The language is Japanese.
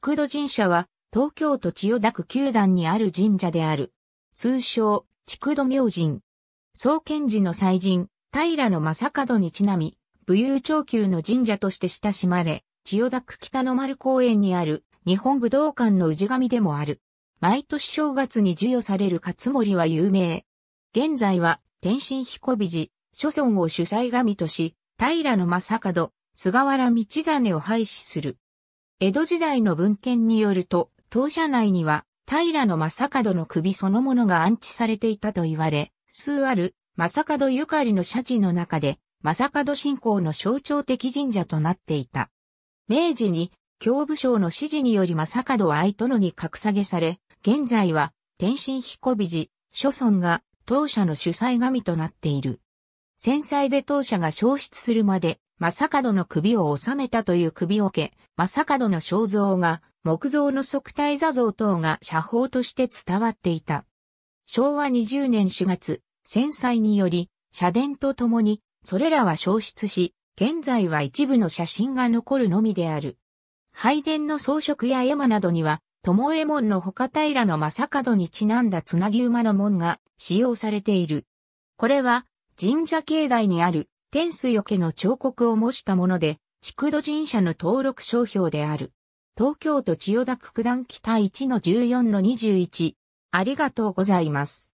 菊戸神社は、東京都千代田区九段にある神社である。通称、菊戸明神。創建時の祭神、平の正門にちなみ、武勇長久の神社として親しまれ、千代田区北の丸公園にある日本武道館の氏神でもある。毎年正月に授与される勝森は有名。現在は天神彦美寺、諸村を主催神とし、平の正門、菅原道真を廃止する。江戸時代の文献によると、当社内には、平の正門の首そのものが安置されていたと言われ、数ある正門ゆかりの社地の中で、正門信仰の象徴的神社となっていた。明治に、教部省の指示により正門は愛殿に格下げされ、現在は、天神彦美寺、諸村が当社の主催神となっている。戦災で当社が消失するまで、正門の首を収めたという首桶、正門の肖像が、木造の側体座像等が写法として伝わっていた。昭和20年4月、戦災により、社殿と共に、それらは消失し、現在は一部の写真が残るのみである。拝殿の装飾や絵馬などには、友右門の他平の正門にちなんだつなぎ馬の門が使用されている。これは神社境内にある天水よけの彫刻を模したもので、築土神社の登録商標である。東京都千代田区九段北1の14の21。ありがとうございます。